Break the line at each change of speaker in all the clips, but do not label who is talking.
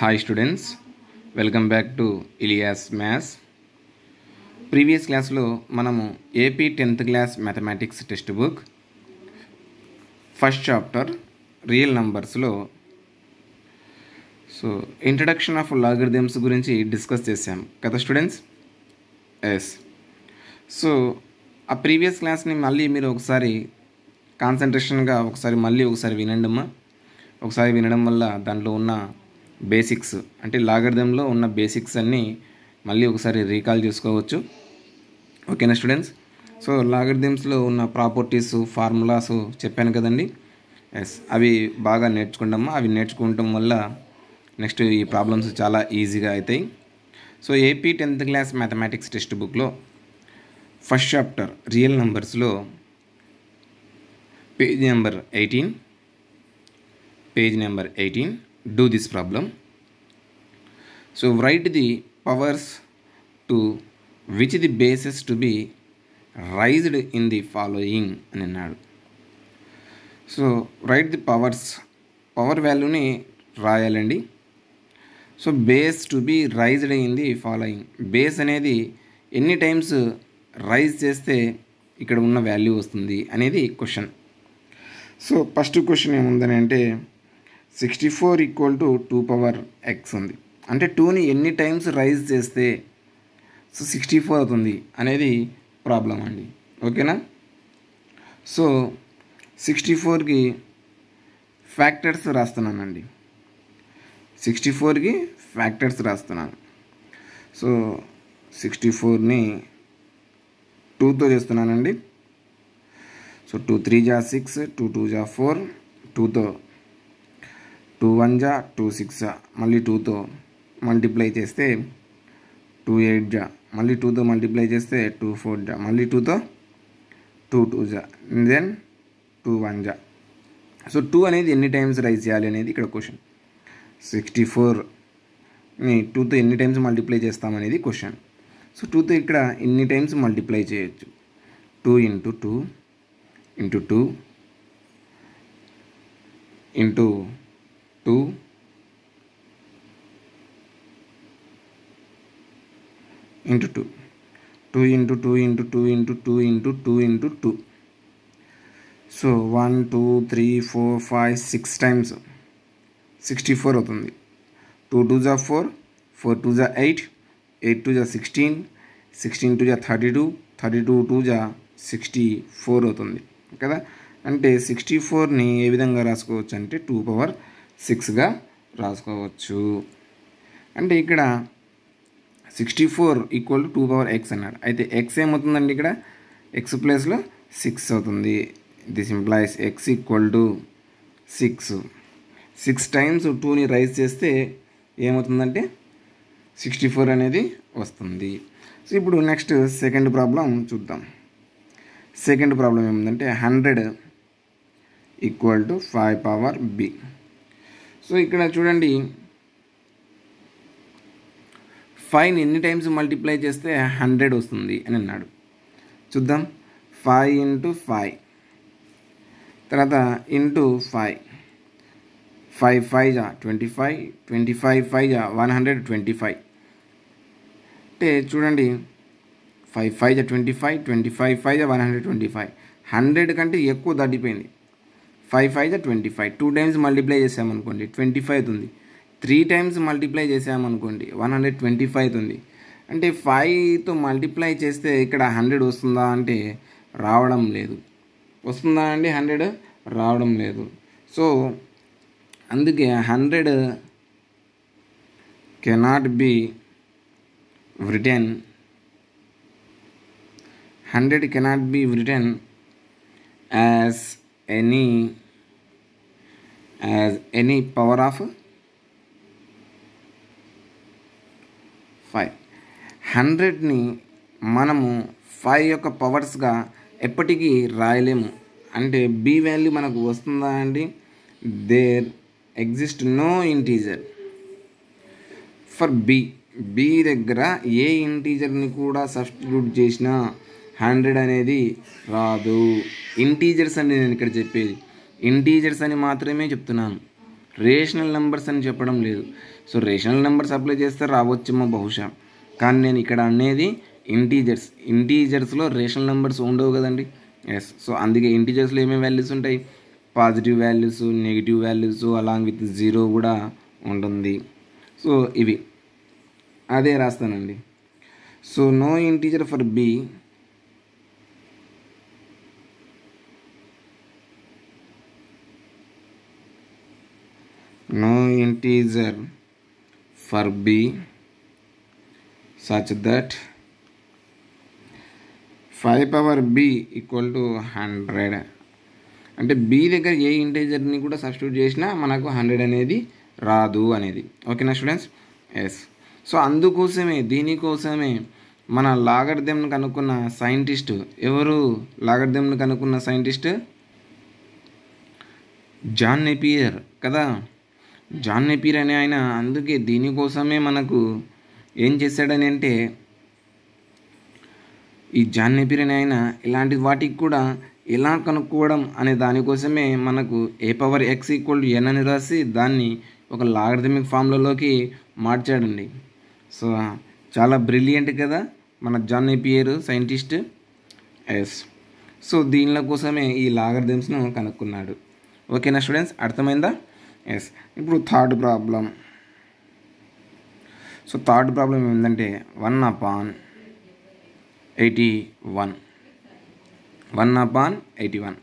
Hi students welcome back to Ilyas maths previous క్లాస్లో మనము AP tenth class mathematics text book first chapter real నంబర్స్లో so introduction of logarithms గురించి discuss చేశాం కదా students yes so ఆ previous క్లాస్ని మళ్ళీ మీరు ఒకసారి కాన్సన్ట్రేషన్గా ఒకసారి మళ్ళీ ఒకసారి అమ్మా ఒకసారి వినడం వల్ల దాంట్లో ఉన్న బేసిక్స్ అంటే లాగర్దంలో ఉన్న బేసిక్స్ అన్నీ మళ్ళీ ఒకసారి రీకాల్ చేసుకోవచ్చు ఓకేనా స్టూడెంట్స్ సో లాగర్థమ్స్లో ఉన్న ప్రాపర్టీస్ ఫార్ములాస్ చెప్పాను కదండి ఎస్ అవి బాగా నేర్చుకుంటాము అవి నేర్చుకోవటం వల్ల నెక్స్ట్ ఈ ప్రాబ్లమ్స్ చాలా ఈజీగా అవుతాయి so AP tenth class mathematics text బుక్లో ఫస్ట్ చాప్టర్ రియల్ నెంబర్స్లో page number eighteen page number eighteen do this problem. So write the powers to which the bases to be raised in the following అని అన్నాడు so write the powers power వాల్యూని రాయాలండి so base to be raised in the following base అనేది ఎన్ని times raise చేస్తే ఇక్కడ ఉన్న value వస్తుంది అనేది క్వశ్చన్ సో ఫస్ట్ క్వశ్చన్ ఏముందని అంటే sixty four equal to two power x ఉంది అంటే టూని ఎన్ని టైమ్స్ రైజ్ చేస్తే సో సిక్స్టీ ఫోర్ అవుతుంది అనేది ప్రాబ్లం అండి ఓకేనా సో సిక్స్టీ ఫోర్కి ఫ్యాక్టర్స్ రాస్తున్నానండి సిక్స్టీ ఫోర్కి ఫ్యాక్టర్స్ రాస్తున్నాను సో సిక్స్టీ ఫోర్ని టూతో చేస్తున్నానండి సో టూ త్రీ జా సిక్స్ టూ టూ జా ఫోర్ టూతో టూ వన్ జా టూ సిక్స్ మళ్ళీ టూతో మల్టిప్లై చేస్తే టూ ఎయిట్ జా మళ్ళీ టూతో మల్టిప్లై చేస్తే టూ ఫోర్ జా మళ్ళీ టూతో టూ టూ జా దెన్ టూ వన్ జా సో టూ అనేది ఎన్ని టైమ్స్ రైజ్ చేయాలి అనేది ఇక్కడ క్వశ్చన్ సిక్స్టీ ఫోర్ని టూతో ఎన్ని టైమ్స్ మల్టిప్లై చేస్తామనేది క్వశ్చన్ సో టూతో ఇక్కడ ఎన్ని టైమ్స్ మల్టిప్లై చేయొచ్చు two into two into two into two into two two into two into two into two into two into two so one two three four five six times sixty four అవుతుంది two two జా four four two జా eight eight two జా sixteen sixteen two జా thirty two thirty two two జా sixty four అవుతుంది కదా అంటే sixty ఫోర్ని ఏ విధంగా రాసుకోవచ్చు అంటే టూ పవర్ సిక్స్గా రాసుకోవచ్చు అంటే ఇక్కడ sixty four equal to two power x అన్నాడు అయితే ఎక్స్ ఏమవుతుందండి ఇక్కడ ఎక్స్ ప్లేస్లో సిక్స్ అవుతుంది this implies x equal to six six times టూని రైజ్ చేస్తే ఏమవుతుందంటే సిక్స్టీ ఫోర్ అనేది వస్తుంది సో ఇప్పుడు నెక్స్ట్ సెకండ్ ప్రాబ్లం చూద్దాం సెకండ్ ప్రాబ్లం ఏముందంటే hundred equal to five power b so ఇక్కడ చూడండి ఫైవ్ ఎన్ని టైమ్స్ మల్టిప్లై చేస్తే హండ్రెడ్ వస్తుంది అని అన్నాడు చూద్దాం ఫైవ్ ఇంటూ ఫైవ్ తర్వాత ఇంటూ ఫైవ్ ఫైవ్ ఫైవ్ జా twenty five twenty five five జా వన్ హండ్రెడ్ ట్వంటీ ఫైవ్ అంటే చూడండి ఫైవ్ ఫైవ్ జా twenty five twenty five five జా one hundred twenty five hundred కంటే ఎక్కువ దాటిపోయింది five five twenty five two times multiply చేసామనుకోండి ట్వంటీ ఫైవ్ ఉంది త్రీ టైమ్స్ మల్టిప్లై చేసామనుకోండి వన్ హండ్రెడ్ ట్వంటీ ఫైవ్ ఉంది అంటే ఫైవ్తో మల్టిప్లై చేస్తే ఇక్కడ హండ్రెడ్ వస్తుందా అంటే రావడం లేదు వస్తుందా అండి హండ్రెడ్ రావడం లేదు సో అందుకే hundred cannot be written hundred cannot be written as any as any power of 5 హండ్రెడ్ని మనము ఫైవ్ యొక్క పవర్స్గా ఎప్పటికీ రాయలేము అంటే బి వాల్యూ మనకు వస్తుందా అండి there exist no integer for b b దగ్గర ఏ ఇంటీజర్ని కూడా సబ్స్టిట్యూట్ చేసినా హండ్రెడ్ అనేది రాదు ఇంటీజర్స్ అని నేను ఇక్కడ చెప్పేది ఇంటీజర్స్ అని మాత్రమే చెప్తున్నాను రేషనల్ నెంబర్స్ అని చెప్పడం లేదు సో రేషనల్ నెంబర్స్ అప్లై చేస్తే రావచ్చేమో బహుశా కానీ నేను ఇక్కడ అనేది ఇంటీజర్స్ ఇంటీజర్స్లో రేషనల్ నెంబర్స్ ఉండవు కదండి ఎస్ సో అందుకే ఇంటీజర్స్లో ఏమేమి వాల్యూస్ ఉంటాయి positive values negative values along with zero కూడా ఉంటుంది సో ఇవి అదే రాస్తానండి so no integer for b no integer for b such that five power b equal to hundred అంటే బి దగ్గర ఏ ఇంటీజర్ని కూడా సబ్స్టిట్యూట్ చేసినా మనకు హండ్రెడ్ అనేది రాదు అనేది ఓకేనా స్టూడెంట్స్ ఎస్ సో అందుకోసమే దీనికోసమే మన లాగర్దెంను కనుక్కున్న సైంటిస్ట్ ఎవరు లాగర్దెంను కనుక్కున్న సైంటిస్ట్ జాన్ నెపియర్ కదా జాన్ నెపీర్ అనే ఆయన అందుకే దీనికోసమే మనకు ఏం చేశాడని అంటే ఈ జాన్ నెపీర్ అనే ఆయన ఇలాంటి వాటికి కూడా ఎలా కనుక్కోవడం అనే దానికోసమే మనకు a power x equal n అని రాసి దాన్ని ఒక లాగర్థమిక్ ఫామ్లలోకి మార్చాడండి సో చాలా బ్రిలియంట్ కదా మన John Napier scientist yes so దీనిల కోసమే ఈ లాగర్థమ్స్ను కనుక్కున్నాడు ఓకేనా స్టూడెంట్స్ అర్థమైందా ఎస్ ఇప్పుడు third problem so third problem ఏంటంటే one upon eighty one one upon eighty one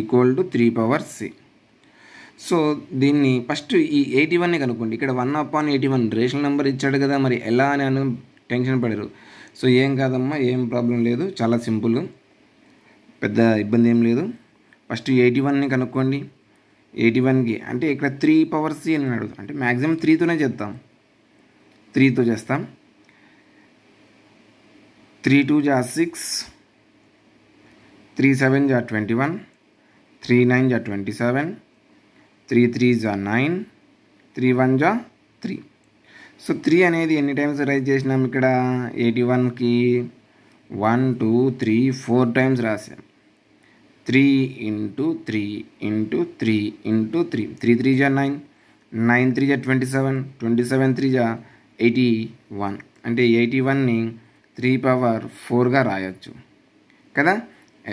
equal to three power c so దీన్ని ఫస్ట్ ఈ ఎయిటీ వన్నే కనుక్కోండి ఇక్కడ one upon eighty one rational number ఇచ్చాడు కదా మరి ఎలా అని అను టెన్షన్ పడరు సో ఏం కాదమ్మా ఏం ప్రాబ్లం లేదు చాలా సింపుల్ పెద్ద ఇబ్బంది ఏం లేదు ఫస్ట్ ఎయిటీ వన్ని కనుక్కోండి ఎయిటీ వన్కి అంటే ఇక్కడ త్రీ పవర్ సి అని అడుగుతాం అంటే మ్యాక్సిమం త్రీతోనే చేద్దాం త్రీతో చేస్తాం త్రీ టూ జా సిక్స్ త్రీ సెవెన్ జా ట్వంటీ వన్ త్రీ నైన్ జా ట్వంటీ సెవెన్ త్రీ త్రీ జా నైన్ త్రీ వన్ జా త్రీ సో త్రీ అనేది ఎన్ని టైమ్స్ రైజ్ చేసినాం ఇక్కడ ఎయిటీ వన్కి one two three four times రాసాం three into three into three into three three three జా నైన్ నైన్ త్రీ జా twenty seven twenty seven three జా ఎయిటీ వన్ అంటే ఎయిటీ వన్ని త్రీ పవర్ ఫోర్గా రాయొచ్చు కదా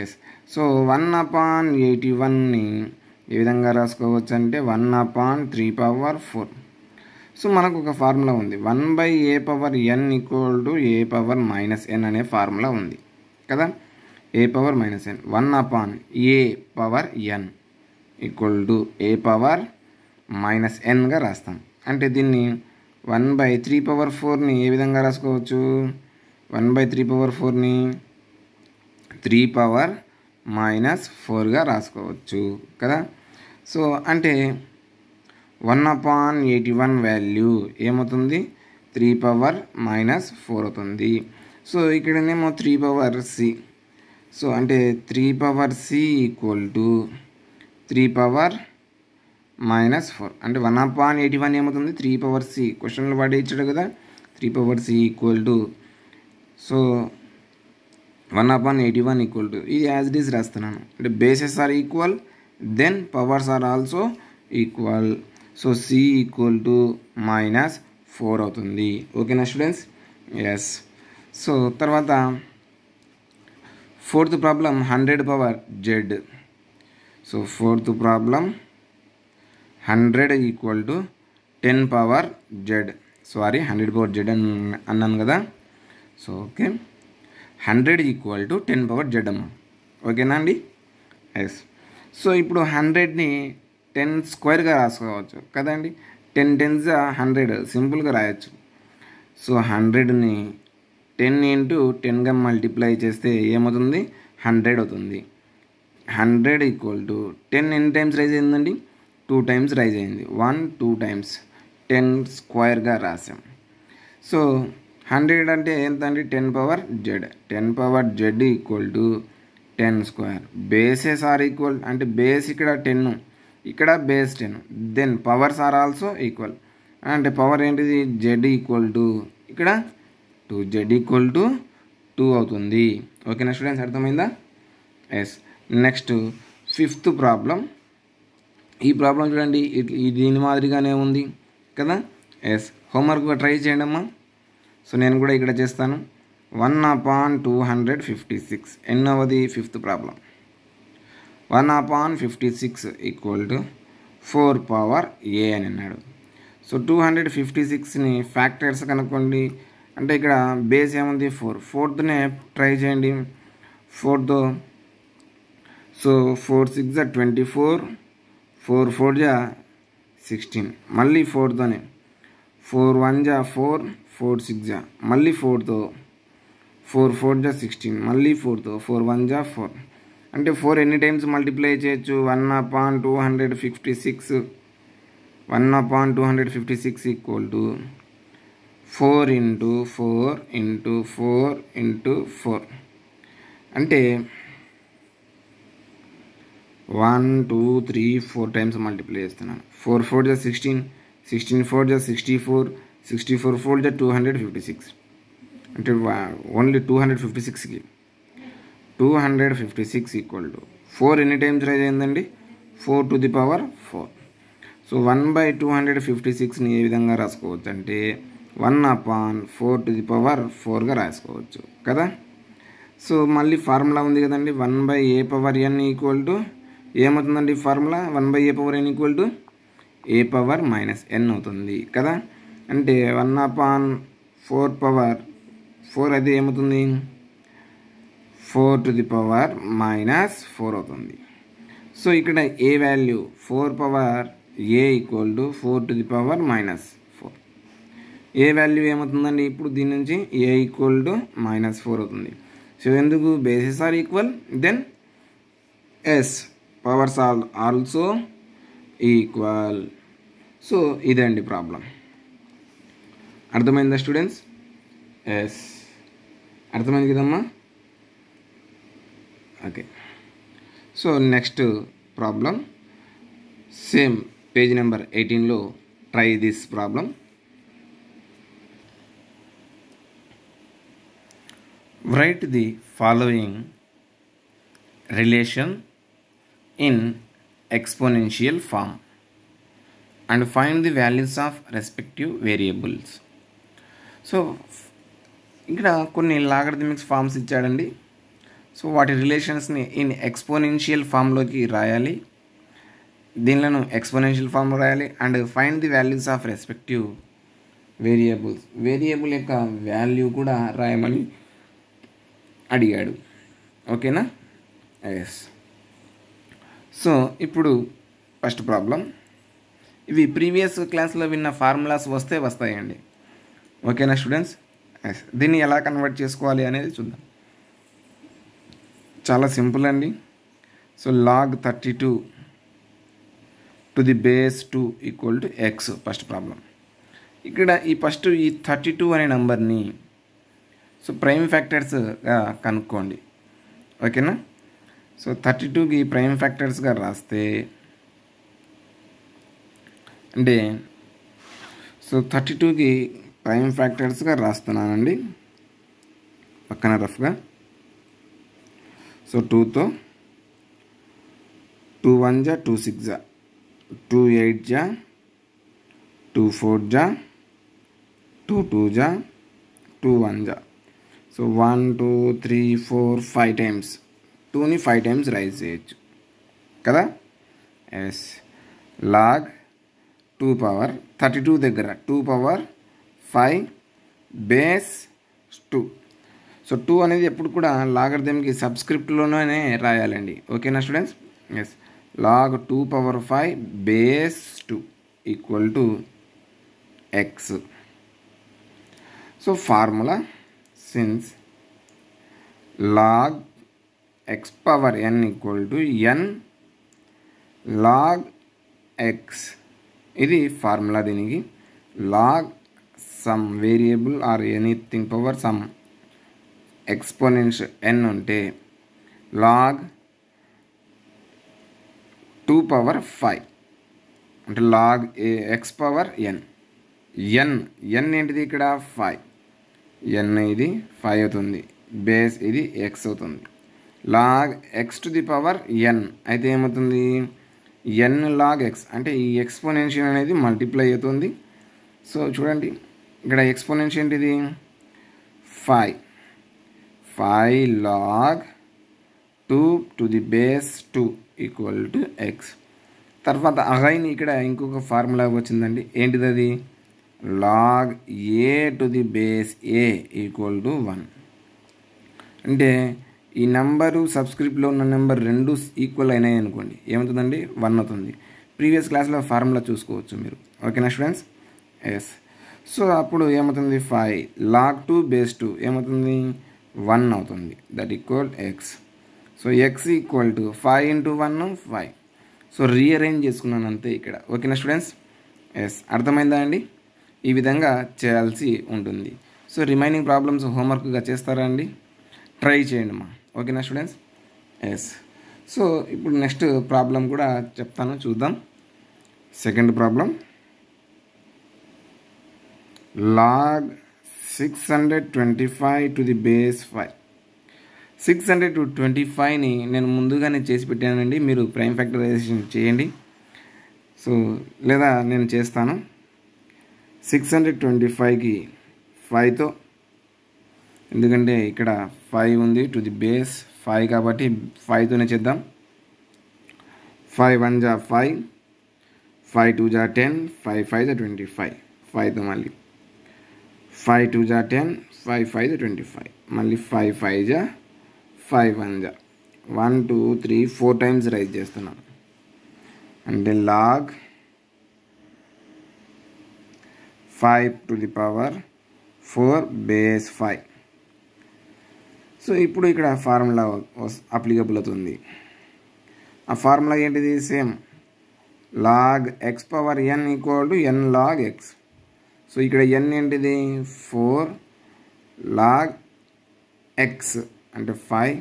yes so one upon eighty వన్ని ఏ విధంగా రాసుకోవచ్చు అంటే one upon three power four so మనకు ఒక ఫార్ములా ఉంది one by a power n equal to a power minus n అనే ఫార్ములా ఉంది కదా a power minus n one upon a power n equal to a power minus ఎన్గా రాస్తాం అంటే దీన్ని వన్ బై త్రీ పవర్ ఫోర్ని ఏ విధంగా రాసుకోవచ్చు వన్ బై త్రీ పవర్ ఫోర్ని త్రీ పవర్ మైనస్ ఫోర్గా రాసుకోవచ్చు కదా సో అంటే one upon eighty one value ఏమవుతుంది త్రీ పవర్ మైనస్ ఫోర్ అవుతుంది సో ఇక్కడనేమో త్రీ పవర్ సి సో అంటే three power c equal to three power minus four అంటే వన్ అపాన్ ఎయిటీ వన్ ఏమవుతుంది త్రీ పవర్ సి క్వశ్చన్లు వాడే ఇచ్చాడు కదా three power c equal to so one upon eighty one equal to ఇది as it is రాస్తున్నాను అంటే bases are equal then powers are also equal so c equal to minus four అవుతుంది ఓకేనా students yes so తర్వాత fourth problem hundred power z so fourth problem hundred equal to ten power z sorry hundred power z అని అన్నాను కదా so okay hundred equal to ten power z అమ్మ ఓకేనా అండి yes so ఇప్పుడు హండ్రెడ్ని ten స్క్వేర్గా రాసుకోవచ్చు కదండి టెన్ టెన్స్ హండ్రెడ్ సింపుల్గా రాయొచ్చు సో హండ్రెడ్ని టెన్ ఇంటూ టెన్గా మల్టిప్లై చేస్తే ఏమవుతుంది హండ్రెడ్ అవుతుంది హండ్రెడ్ ఈక్వల్ టు టెన్ ఎన్ని టైమ్స్ రైజ్ అయిందండి టూ టైమ్స్ రైజ్ అయింది వన్ టూ టైమ్స్ టెన్ స్క్వేర్గా రాసాం సో హండ్రెడ్ అంటే ఏంటండి ten power z ten power z equal to ten square bases are equal అంటే బేస్ ఇక్కడ టెన్ ఇక్కడ base ten then powers are also equal అంటే power ఏంటిది జెడ్ ఈక్వల్ టు ఇక్కడ two Z equal to two అవుతుంది ఓకేనా students అర్థమైందా yes next fifth problem ఈ ప్రాబ్లం చూడండి దీని మాదిరిగానే ఉంది కదా ఎస్ హోంవర్క్ ట్రై చేయండి అమ్మా సో నేను కూడా ఇక్కడ చేస్తాను one upon two hundred fifty six ఎన్నవది fifth problem one upon fifty six equal to four power a అని అన్నాడు సో టూ హండ్రెడ్ ఫిఫ్టీ సిక్స్ని ఫ్యాక్టర్స్ కనుక్కోండి అంటే ఇక్కడ బేస్ ఏముంది ఫోర్ ఫోర్త్నే ట్రై చేయండి ఫోర్త్ so four six twenty four four four జా సిక్స్టీన్ మళ్ళీ ఫోర్తోనే ఫోర్ వన్ జా ఫోర్ ఫోర్ సిక్స్ జా మళ్ళీ ఫోర్త్ ఫోర్ ఫోర్ జా సిక్స్టీన్ మళ్ళీ ఫోర్త్ ఫోర్ వన్ జా ఫోర్ అంటే ఫోర్ ఎన్ని టైమ్స్ మల్టిప్లై చేయొచ్చు one upon two hundred fifty six one upon two hundred fifty six equal to four into four into four into four అంటే one two three four times multiply చేస్తున్నాను four four జా sixteen sixteen four జా sixty four sixty four four జా two hundred fifty six అంటే only two hundred fifty సిక్స్కి two hundred fifty six equal to four ఎన్ని times raise అయిందండి four to the power four so one by two hundred fifty సిక్స్ని ఏ విధంగా రాసుకోవచ్చు అంటే one upon four to the power ఫోర్గా రాసుకోవచ్చు కదా సో మళ్ళీ ఫార్ములా ఉంది కదండి one by a power n equal to ఏమవుతుందండి formula one by a power n equal to a power minus n అవుతుంది కదా అంటే one upon four power four అది ఏమవుతుంది four to the power minus four అవుతుంది so ఇక్కడ a value four power a equal to four to the power minus a value ఏమవుతుందండి ఇప్పుడు దీని నుంచి a equal to minus four అవుతుంది so ఎందుకు బేసిస్ ఆర్ ఈక్వల్ దెన్ ఎస్ powers all also equal so ఇదే అండి ప్రాబ్లం అర్థమైందా స్టూడెంట్స్ ఎస్ అర్థమైంది కదమ్మా okay so next problem same page number ఎయిటీన్లో try this problem write the following relation in exponential form and find the values of respective variables so ఇక్కడ కొన్ని లాగర్థమిక్స్ forms ఇచ్చాడండి so వాటి రిలేషన్స్ని ఇన్ ఎక్స్పోనెన్షియల్ ఫామ్లోకి రాయాలి దీనిలో exponential ఫామ్లో రాయాలి and find the values of respective variables variable యొక్క value కూడా రాయమని అడిగాడు ఓకేనా ఎస్ సో ఇప్పుడు ఫస్ట్ ప్రాబ్లం ఇవి ప్రీవియస్ క్లాస్లో విన్న ఫార్ములాస్ వస్తే వస్తాయండి ఓకేనా స్టూడెంట్స్ ఎస్ దీన్ని ఎలా కన్వర్ట్ చేసుకోవాలి అనేది చూద్దాం చాలా సింపుల్ అండి so log thirty two to the base two equal to x first problem ఇక్కడ ఈ ఫస్ట్ ఈ థర్టీ టూ అనే నెంబర్ని సో ప్రైమ్ ఫ్యాక్టర్స్ కనుక్కోండి ఓకేనా సో థర్టీ టూకి ప్రైమ్ ఫ్యాక్టర్స్గా రాస్తే అంటే సో థర్టీ టూకి ప్రైమ్ ఫ్యాక్టర్స్గా రాస్తున్నానండి పక్కన రఫ్గా సో టూతో టూ వన్ జా టూ సిక్స్ జా టూ ఎయిట్ జా టూ ఫోర్ జా టూ టూ జా టూ వన్ జా so one two three four five times టూని ఫైవ్ టైమ్స్ రైజ్ చేయొచ్చు కదా yes log two power thirty two దగ్గర two power five base two so two అనేది ఎప్పుడు కూడా లాగర్ దెమ్కి సబ్స్క్రిప్ట్లోనే రాయాలండి ఓకేనా students yes log two power five base two equal to x so formula since log x power n equal to n log x ఇది formula దీనికి log some variable or anything power some exponential n ఉంటే log two power five అంటే log x power n n n ఏంటిది ఇక్కడ five ఎన్ ఇది five అవుతుంది base ఇది x అవుతుంది log x to the power n అయితే ఏమవుతుంది ఎన్ లాగ్ ఎక్స్ అంటే ఈ ఎక్స్పోనెన్షియల్ అనేది మల్టిప్లై అవుతుంది సో చూడండి ఇక్కడ ఎక్స్పోనెన్షియల్ ఏంటిది five five log two to the base two equal to x తర్వాత అగైన్ ఇక్కడ ఇంకొక ఫార్ములా వచ్చిందండి ఏంటిది అది log a to the base a equal to one అంటే ఈ నెంబరు సబ్స్క్రిప్ట్లో ఉన్న నెంబర్ రెండు ఈక్వల్ అయినాయి అనుకోండి ఏమవుతుందండి వన్ అవుతుంది ప్రీవియస్ క్లాస్లో ఫార్ములా చూసుకోవచ్చు మీరు ఓకేనా స్టూడెంట్స్ ఎస్ సో అప్పుడు ఏమవుతుంది five log two base two ఏమవుతుంది వన్ అవుతుంది that equal x so x equal to five into one five so rearrange చేసుకున్నాను అంతే ఇక్కడ ఓకేనా స్టూడెంట్స్ ఎస్ అర్థమైందా అండి ఈ విధంగా చేయాల్సి ఉంటుంది సో రిమైనింగ్ ప్రాబ్లమ్స్ హోంవర్క్గా చేస్తారా అండి ట్రై చేయండి మా ఓకేనా స్టూడెంట్స్ ఎస్ సో ఇప్పుడు నెక్స్ట్ ప్రాబ్లం కూడా చెప్తాను చూద్దాం second problem log six hundred twenty five to the base five six hundred to twenty ఫైవ్ని నేను ముందుగానే చేసి పెట్టానండి మీరు ప్రైమ్ ఫ్యాక్టరైజేషన్ చేయండి సో లేదా నేను చేస్తాను సిక్స్ హండ్రెడ్ ట్వంటీ ఫైవ్కి ఫైవ్తో ఎందుకంటే ఇక్కడ ఫైవ్ ఉంది టు ది బేస్ ఫైవ్ కాబట్టి ఫైవ్తోనే చేద్దాం ఫైవ్ వన్ జా ఫైవ్ ఫైవ్ టూ జా టెన్ ఫైవ్ ఫైవ్ జా ట్వంటీ ఫైవ్ ఫైవ్తో మళ్ళీ ఫైవ్ టూ జా టెన్ ఫైవ్ ఫైవ్ జా ట్వంటీ ఫైవ్ మళ్ళీ ఫైవ్ ఫైవ్ జా ఫైవ్ వన్ జా one two three four times raise చేస్తున్నాను అంటే log five to the power four base five so ఇప్పుడు ఇక్కడ ఫార్ములా అప్లికబుల్ అవుతుంది ఆ ఫార్ములా ఏంటిది same log x power n equal to n log X so ఇక్కడ n ఏంటిది ఫోర్ లాగ్ ఎక్స్ అంటే ఫైవ్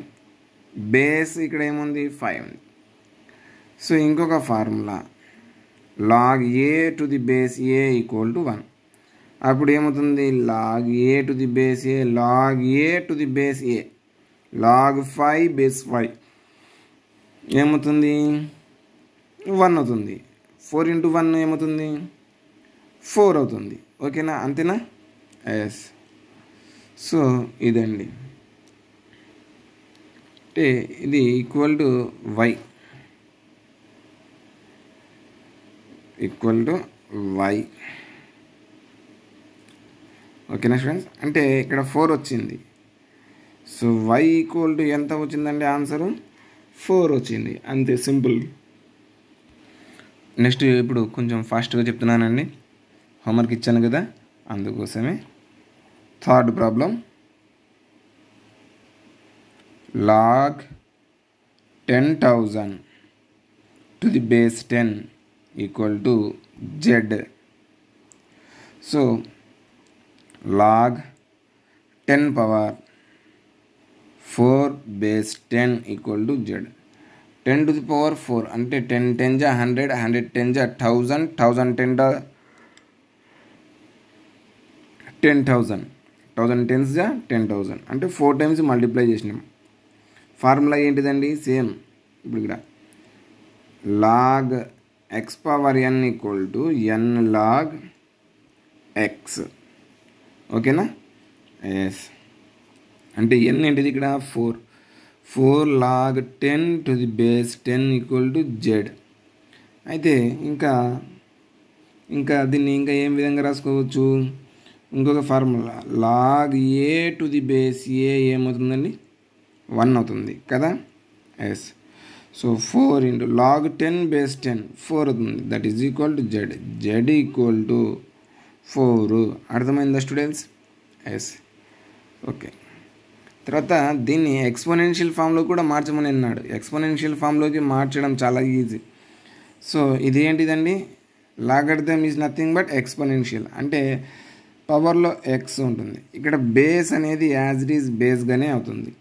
బేస్ ఇక్కడ ఏముంది ఫైవ్ ఉంది సో ఇంకొక formula log a to the base a equal to one అప్పుడు ఏమవుతుంది log a to the base a log a to the base a log five base five ఏమవుతుంది one అవుతుంది four into one ఏమవుతుంది four అవుతుంది ఓకేనా అంతేనా yes so ఇదండి అంటే ఇది equal to y equal to y ఓకేనా స్టూడెంట్స్ అంటే ఇక్కడ ఫోర్ వచ్చింది సో వై ఈక్వల్ టు ఎంత వచ్చిందండి ఆన్సరు ఫోర్ వచ్చింది అంతే సింపుల్ నెక్స్ట్ ఇప్పుడు కొంచెం ఫాస్ట్గా చెప్తున్నానండి హోంవర్క్ ఇచ్చాను కదా అందుకోసమే third problem log ten thousand to the base ten equal to z so log 10 power 4 base 10 equal to z. 10 to the power 4 అంటే 10 10 జా 100 100 10 జా 1000 1000 10 డా 10000 1000 10 జా 10000 అంటే ఫోర్ టైమ్స్ మల్టిప్లై చేసినాం ఫార్ములా ఏంటిదండి సేమ్ ఇప్పుడు ఇక్కడ log x power n equal to n log x ఓకేనా ఎస్ అంటే ఎన్ ఏంటిది ఇక్కడ four four log ten to the base ten equal to z అయితే ఇంకా ఇంకా దీన్ని ఇంకా ఏం విధంగా రాసుకోవచ్చు ఇంకొక formula log a to the base a ఏమవుతుందండి వన్ అవుతుంది కదా yes so four into log ten base ten four అవుతుంది that is equal to z z equal to four అర్థమైందా స్టూడెంట్స్ ఎస్ ఓకే తర్వాత దీన్ని ఎక్స్పోనెన్షియల్ ఫామ్లో కూడా మార్చమని అన్నాడు ఎక్స్పోనెన్షియల్ ఫామ్లోకి మార్చడం చాలా ఈజీ సో ఇది ఏంటిదండి logarithm is nothing but exponential అంటే పవర్లో ఎక్స్ ఉంటుంది ఇక్కడ బేస్ అనేది యాజ్ ఇట్ ఈజ్ బేస్గానే అవుతుంది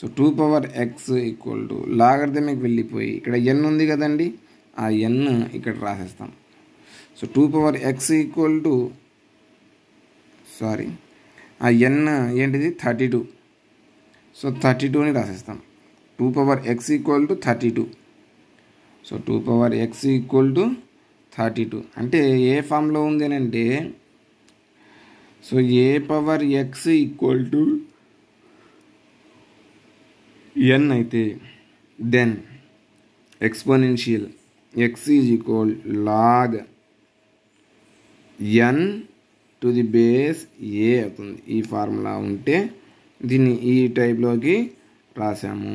so two power x equal to లాగర్థమికి వెళ్ళిపోయి ఇక్కడ ఎన్ ఉంది కదండి ఆ ఎన్ ఇక్కడ రాసేస్తాం so two power x equal to sorry ఆ ఎన్ ఏంటిది thirty two so thirty two అని రాసిస్తాం two power x equal to thirty two so two power x equal to thirty two అంటే ఏ ఫామ్లో ఉంది అని అంటే so a power x equal to n అయితే then exponential x is equal log n to the base a అవుతుంది ఈ formula ఉంటే దీన్ని ఈ టైప్లోకి రాసాము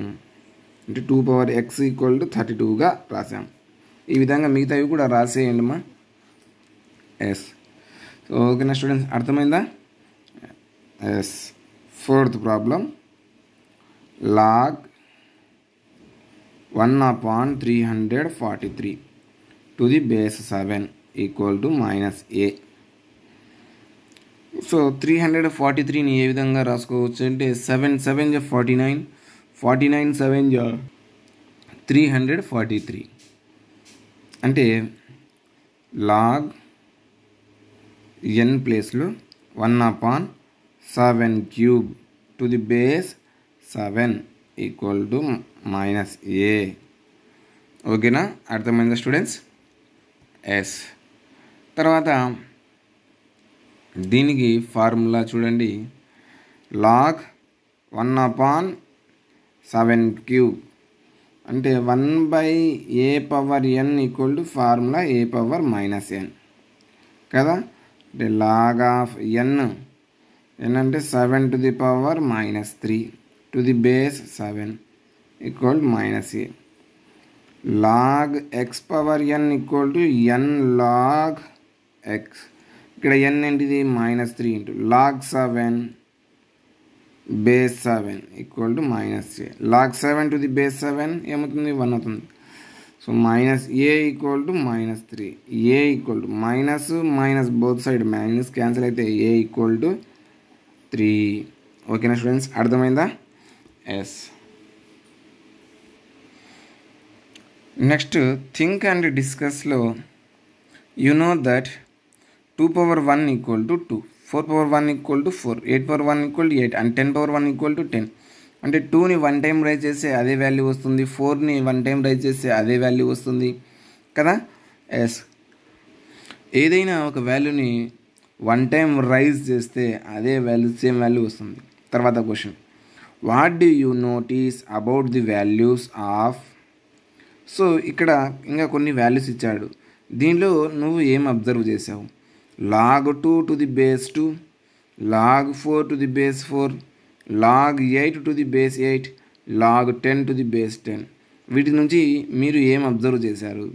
అంటే two power x equal to thirty టూగా రాసాము ఈ విధంగా మిగతావి కూడా రాసేయండిమా ఎస్ ఓకేనా స్టూడెంట్స్ అర్థమైందా yes fourth problem log one upon three hundred forty three to the base seven equal to minus a so three hundred forty త్రీని ఏ విధంగా రాసుకోవచ్చు అంటే సెవెన్ సెవెన్ జా forty nine forty nine seven జా three hundred forty three అంటే log n ప్లేస్లో one upon seven cube to the base seven equal to minus a ఓకేనా అర్థమైందా స్టూడెంట్స్ ఎస్ తర్వాత దీనికి ఫార్ములా చూడండి log one upon seven cube అంటే one by a power n equal to formula a power minus n కదా అంటే log of n n అంటే seven to the power minus three to the base seven equal minus a log x power n equal to n log x ఇక్కడ n ఏంటిది minus three into log seven base seven equal to minus a log seven to the base seven ఏమవుతుంది one అవుతుంది so minus a equal to minus three a equal to minus minus both side minus cancel అయితే a equal to three ఓకేనా students అర్థమైందా yes next think and డిస్కస్లో you know that two power one equal to two four power one equal to four eight power one equal to eight and ten power one equal to ten అంటే టూని one time rise చేస్తే అదే value వస్తుంది ఫోర్ని one time rise చేస్తే అదే value వస్తుంది కదా yes ఏదైనా ఒక వాల్యూని వన్ టైం రైజ్ చేస్తే అదే వాల్యూ సేమ్ వాల్యూ వస్తుంది తర్వాత question what do you notice about the values of so ఇక్కడ ఇంకా కొన్ని వాల్యూస్ ఇచ్చాడు దీనిలో నువ్వు ఏం అబ్జర్వ్ చేసావు log two to the base two log four to the base four log eight to the base eight log ten to the base ten వీటి నుంచి మీరు ఏం అబ్జర్వ్ చేశారు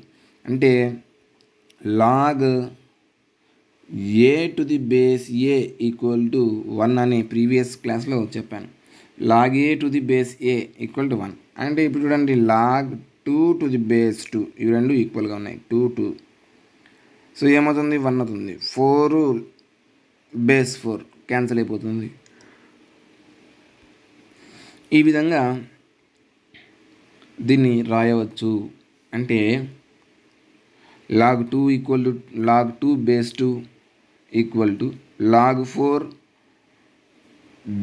అంటే log a to the base a equal to one అని previous క్లాస్లో చెప్పాను log a to the base a equal to one అంటే ఇప్పుడు చూడండి log two to the base two ఇవి రెండు ఈక్వల్గా ఉన్నాయి టూ టూ సో ఏమవుతుంది వన్ అవుతుంది ఫోర్ బేస్ ఫోర్ క్యాన్సిల్ అయిపోతుంది ఈ విధంగా దీన్ని రాయవచ్చు అంటే log two equal to log two base two equal to log four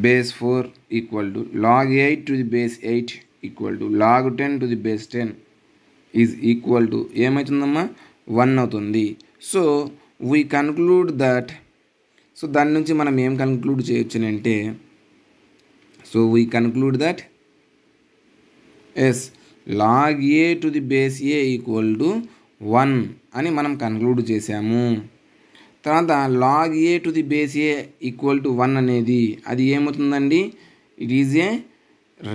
base four equal to log eight to the base eight equal to log ten to the base ten is equal to ఏమవుతుందమ్మా one అవుతుంది so we conclude that so దాని నుంచి మనం ఏం conclude చేయొచ్చునంటే so we conclude that yes log a to the base a equal to one అని మనం conclude చేశాము తర్వాత log a to the base a equal to one అనేది అది ఏమవుతుందండి it is a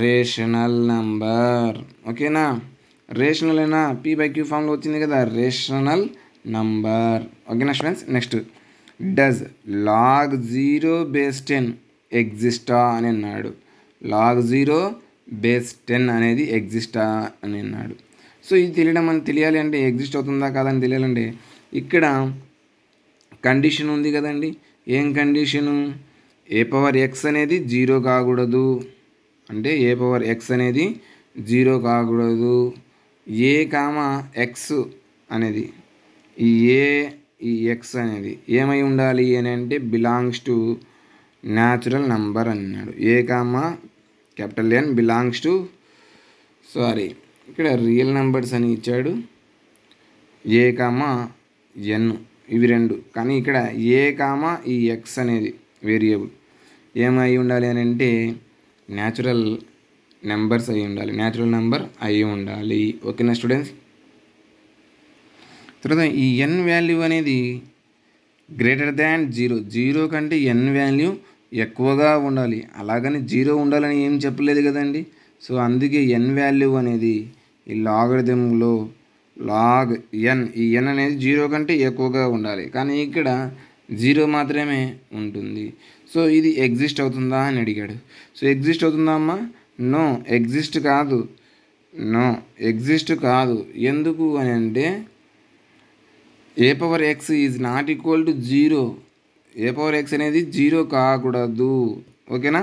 rational number ఓకేనా రేషనల్ అయినా పీ బై క్యూ ఫామ్లో వచ్చింది కదా రేషనల్ నంబర్ ఓకేనా students next does log zero base ten ఎగ్జిస్టా అని అన్నాడు లాగ్ జీరో బేస్ టెన్ అనేది ఎగ్జిస్టా అని అన్నాడు సో ఇది తెలియడం అని తెలియాలి అంటే ఎగ్జిస్ట్ అవుతుందా కాదని తెలియాలంటే ఇక్కడ కండిషన్ ఉంది కదండి ఏం కండిషను ఏ పవర్ ఎక్స్ అనేది జీరో కాకూడదు అంటే ఏ పవర్ ఎక్స్ అనేది జీరో కాకూడదు ఏ కామా ఎక్స్ అనేది ఈ ఏ ఈ ఎక్స్ అనేది ఏమై ఉండాలి అని అంటే బిలాంగ్స్ టు న్యాచురల్ నంబర్ అన్నాడు a comma capital n belongs to sorry ఇక్కడ రియల్ నెంబర్స్ అని ఇచ్చాడు ఏ కామా ఎన్ ఇవి రెండు కానీ ఇక్కడ ఏ కామా ఈ ఎక్స్ అనేది వేరియబుల్ ఏమై ఉండాలి అని అంటే న్యాచురల్ నెంబర్స్ అయి ఉండాలి న్యాచురల్ నెంబర్ అయి ఉండాలి ఓకేనా స్టూడెంట్స్ తర్వాత ఈ ఎన్ వాల్యూ అనేది గ్రేటర్ దాన్ జీరో జీరో కంటే ఎన్ వాల్యూ ఎక్కువగా ఉండాలి అలాగని జీరో ఉండాలని ఏం చెప్పలేదు కదండి సో అందుకే ఎన్ వాల్యూ అనేది ఈ లాగరిథంలో లాగ్ ఎన్ ఈ ఎన్ అనేది జీరో కంటే ఎక్కువగా ఉండాలి కానీ ఇక్కడ జీరో మాత్రమే ఉంటుంది సో ఇది ఎగ్జిస్ట్ అవుతుందా అని అడిగాడు సో ఎగ్జిస్ట్ అవుతుందా అమ్మా నో ఎగ్జిస్ట్ కాదు నో ఎగ్జిస్ట్ కాదు ఎందుకు అని అంటే a power x is not equal to zero a power x అనేది జీరో కాకూడదు ఓకేనా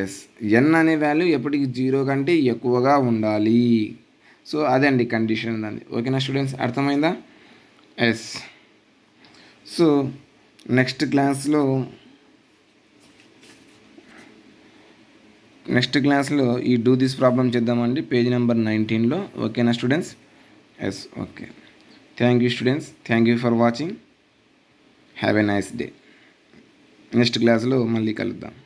ఎస్ ఎన్ అనే వాల్యూ ఎప్పటికీ జీరో కంటే ఎక్కువగా ఉండాలి సో అదే అండి కండిషన్ దాన్ని ఓకేనా స్టూడెంట్స్ అర్థమైందా ఎస్ సో నెక్స్ట్ క్లాస్లో నెక్స్ట్ క్లాస్లో ఈ డూ దిస్ ప్రాబ్లం చేద్దామండి పేజ్ నెంబర్ నైన్టీన్లో ఓకేనా students yes okay thank you students thank you for watching have a nice day next క్లాస్లో మళ్ళీ కలుద్దాం